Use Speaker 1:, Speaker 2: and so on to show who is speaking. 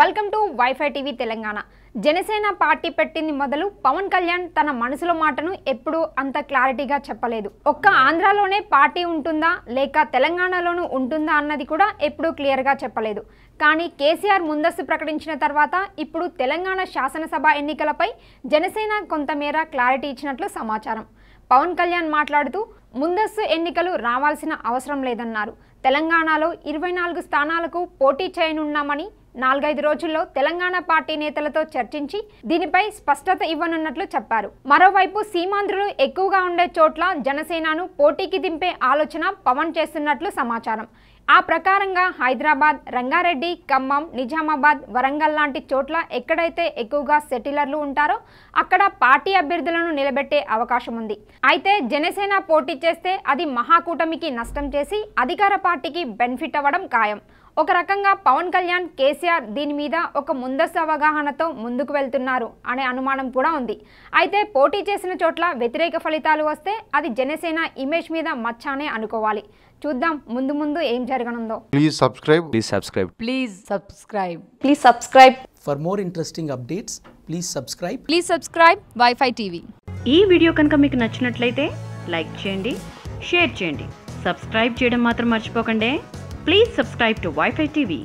Speaker 1: welcome to WiFi TV Telangana Janasena Party పెట్టింది మొదలు పవన్ కళ్యాణ్ తన మనసులో మాటను ఎప్పుడూ అంత క్లారిటీగా చెప్పలేదు ఒక్క ఆంధ్రాలోనే పార్టీ ఉంటుందా లేక తెలంగాణలోనూ ఉంటుందా అన్నది కూడా ఎప్పుడూ క్లియర్గా చెప్పలేదు కానీ కేసీఆర్ ముందస్తు ప్రకటించిన తర్వాత ఇప్పుడు తెలంగాణ శాసనసభ ఎన్నికలపై జనసేన కొంతమేర క్లారిటీ ఇచ్చినట్లు సమాచారం పవన్ కళ్యాణ్ మాట్లాడుతూ ముందస్తు ఎన్నికలు రావాల్సిన అవసరం లేదన్నారు తెలంగాణలో ఇరవై నాలుగు స్థానాలకు పోటీ చేయనున్నామని నాలుగైదు రోజుల్లో తెలంగాణ పార్టీ నేతలతో చర్చించి దీనిపై స్పష్టత ఇవ్వనున్నట్లు చెప్పారు మరోవైపు సీమాంధ్రులు ఎక్కువగా ఉండే చోట్ల జనసేనను పోటీకి దింపే ఆలోచన పవన్ చేస్తున్నట్లు సమాచారం ఆ ప్రకారంగా హైదరాబాద్ రంగారెడ్డి ఖమ్మం నిజామాబాద్ వరంగల్ లాంటి చోట్ల ఎక్కడైతే ఎక్కువగా సెటిలర్లు ఉంటారో అక్కడ పార్టీ అభ్యర్థులను నిలబెట్టే అవకాశం ఉంది అయితే జనసేన పోటీ చేస్తే అది మహాకూటమికి నష్టం చేసి అధికార పార్టీకి బెనిఫిట్ అవ్వడం ఖాయం ఒక రకంగా పవన్ కళ్యాణ్ కేసీఆర్ దీని మీద ఒక ముందస్తు అవగాహనతో ముందుకు వెళ్తున్నారు అనే అనుమానం కూడా ఉంది అయితే పోటీ చేసిన చోట్ల వ్యతిరేక ఫలితాలు వస్తే అది జనసేన ఇమేజ్ మీద మచ్చానే అనుకోవాలి చూద్దాం ముందు ముందు ఏం జరగనుందో
Speaker 2: please subscribe please subscribe
Speaker 1: please subscribe please subscribe
Speaker 2: for more interesting updates please subscribe
Speaker 3: please subscribe WiFi TV ఈ వీడియో కనుక మీకు నచ్చినట్లయితే లైక్ చేయండి షేర్ చేయండి సబ్స్క్రైబ్ చేయడం మాత్రం మర్చిపోకండి please subscribe to WiFi TV